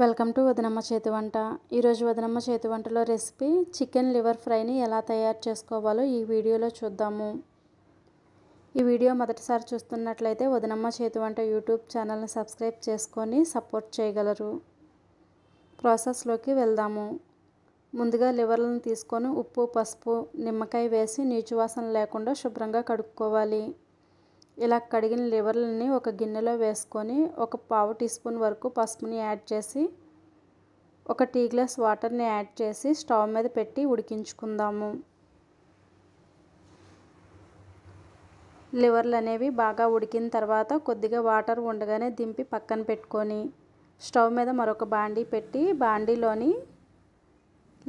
welcome to వదనమ్మ చేతి వంట ఈరోజు వదనమ్మ చేతి వంటలో రెసిపీ చికెన్ లివర్ ఫ్రైని ఎలా తయారు చేసుకోవాలో ఈ వీడియోలో చూద్దాము ఈ వీడియో మొదటిసారి చూస్తున్నట్లయితే వదనమ్మ చేతి వంట యూట్యూబ్ ఛానల్ని సబ్స్క్రైబ్ చేసుకొని సపోర్ట్ చేయగలరు ప్రాసెస్లోకి వెళ్దాము ముందుగా లివర్లను తీసుకొని ఉప్పు పసుపు నిమ్మకాయ వేసి నీచు వాసన లేకుండా శుభ్రంగా కడుక్కోవాలి ఇలా కడిగిన లివర్లని ఒక గిన్నెలో వేసుకొని ఒక పావు టీ స్పూన్ వరకు పసుపుని యాడ్ చేసి ఒక టీ గ్లాస్ వాటర్ని యాడ్ చేసి స్టవ్ మీద పెట్టి ఉడికించుకుందాము లివర్లు అనేవి బాగా ఉడికిన తర్వాత కొద్దిగా వాటర్ ఉండగానే దింపి పక్కన పెట్టుకొని స్టవ్ మీద మరొక బాండీ పెట్టి బాండీలోని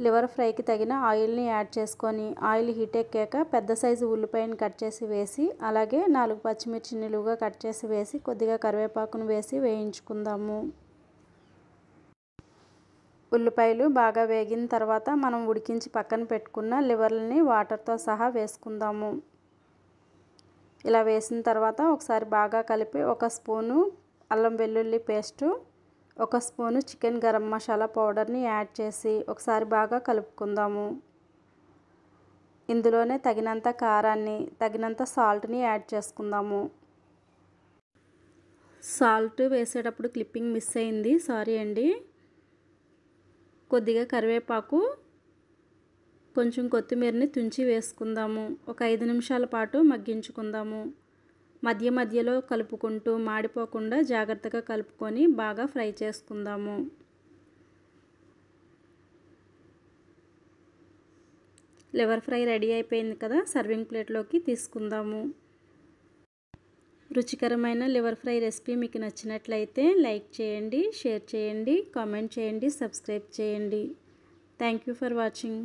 లివర్ ఫ్రైకి తగిన ఆయిల్ని యాడ్ చేసుకొని ఆయిల్ హీట్ ఎక్కాక పెద్ద సైజు ఉల్లిపాయని కట్ చేసి వేసి అలాగే నాలుగు పచ్చిమిర్చి నిలువుగా కట్ చేసి వేసి కొద్దిగా కరివేపాకును వేసి వేయించుకుందాము ఉల్లిపాయలు బాగా వేగిన తర్వాత మనం ఉడికించి పక్కన పెట్టుకున్న లివర్లని వాటర్తో సహా వేసుకుందాము ఇలా వేసిన తర్వాత ఒకసారి బాగా కలిపి ఒక స్పూను అల్లం వెల్లుల్లి పేస్టు ఒక స్పూను చికెన్ గరం మసాలా పౌడర్ని యాడ్ చేసి ఒకసారి బాగా కలుపుకుందాము ఇందులోనే తగినంత కారాన్ని తగినంత సాల్ట్ని యాడ్ చేసుకుందాము సాల్ట్ వేసేటప్పుడు క్లిప్పింగ్ మిస్ అయింది సారీ అండి కొద్దిగా కరివేపాకు కొంచెం కొత్తిమీరని తుంచి వేసుకుందాము ఒక ఐదు నిమిషాల పాటు మగ్గించుకుందాము మధ్య మధ్యలో కలుపుకుంటూ మాడిపోకుండా జాగ్రత్తగా కలుపుకొని బాగా ఫ్రై చేసుకుందాము లివర్ ఫ్రై రెడీ అయిపోయింది కదా సర్వింగ్ ప్లేట్లోకి తీసుకుందాము రుచికరమైన లివర్ ఫ్రై రెసిపీ మీకు నచ్చినట్లయితే లైక్ చేయండి షేర్ చేయండి కామెంట్ చేయండి సబ్స్క్రైబ్ చేయండి థ్యాంక్ యూ ఫర్ వాచింగ్